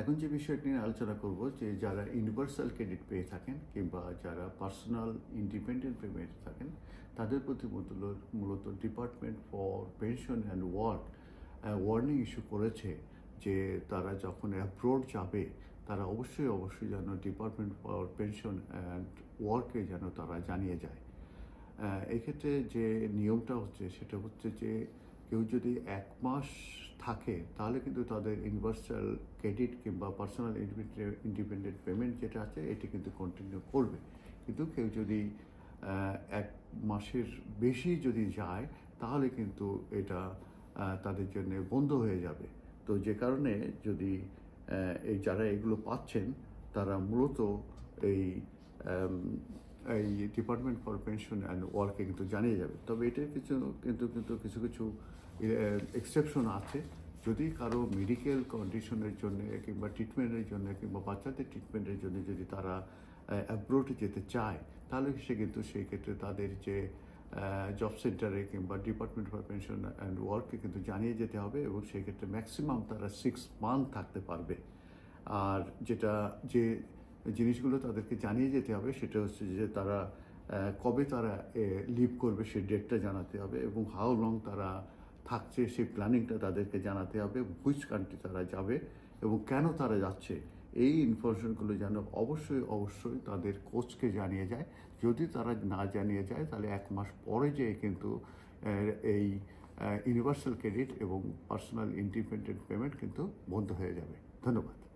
এখন যে বিষয়টি নিয়ে আলোচনা করব যে যারা ইউনিভার্সাল ক্রেডিট পেয়ে থাকেন কিংবা যারা পার্সোনাল ইন্ডিপেন্ডেন্ট পেমেন্ট থাকেন তাদের প্রতি মূলত department for pension and ward warning issue করেছে যে তারা যখন অ্যাব্রোড যাবে তারা অবশ্যই অবশ্যই যেন ডিপার্টমেন্ট ফর পেনশন অ্যান্ড ওয়ার্কে যেন তারা জানিয়ে যায় এক্ষেত্রে যে নিয়মটা হচ্ছে সেটা হচ্ছে যে কেউ যদি এক মাস থাকে তাহলে কিন্তু তাদের ইউনিভার্সাল ক্রেডিট কিংবা পার্সোনাল ইন্ডিপেন্ডেন্ট পেমেন্ট যেটা আছে এটি কিন্তু কন্টিনিউ করবে কিন্তু কেউ যদি এক মাসের বেশি যদি যায় তাহলে কিন্তু এটা তাদের জন্য বন্ধ হয়ে যাবে তো যে কারণে যদি এই যারা এগুলো পাচ্ছেন তারা মূলত এই এই ডিপার্টমেন্ট ফর পেনশন অ্যান্ড ওয়ার্কে কিন্তু জানিয়ে যাবে তবে এটার কিছু কিন্তু কিন্তু কিছু কিছু এক্সেপশন আছে যদি কারো মেডিকেল কন্ডিশনের জন্য কিংবা ট্রিটমেন্টের জন্য কিংবা বাচ্চাদের ট্রিটমেন্টের জন্য যদি তারা অ্যাব্রোড যেতে চায় তাহলে সে কিন্তু সেই ক্ষেত্রে তাদের যে জব সেন্টারে কিংবা ডিপার্টমেন্ট ফর পেনশন অ্যান্ড ওয়ার্ককে কিন্তু জানিয়ে যেতে হবে এবং সেই ক্ষেত্রে ম্যাক্সিমাম তারা সিক্স মান্থ থাকতে পারবে আর যেটা যে জিনিসগুলো তাদেরকে জানিয়ে যেতে হবে সেটা হচ্ছে যে তারা কবে তারা লিভ করবে সেই ডেটটা জানাতে হবে এবং হাউ লং তারা থাকছে সেই প্ল্যানিংটা তাদেরকে জানাতে হবে হুইচ কান্ট্রি তারা যাবে এবং কেন তারা যাচ্ছে এই ইনফরমেশনগুলো যেন অবশ্যই অবশ্যই তাদের কোচকে জানিয়ে যায় যদি তারা না জানিয়ে যায় তাহলে এক মাস পরে যেয়ে কিন্তু এই ইউনিভার্সাল ক্রেডিট এবং পার্সোনাল ইন্ডিপেন্ডেন্ট পেমেন্ট কিন্তু বন্ধ হয়ে যাবে ধন্যবাদ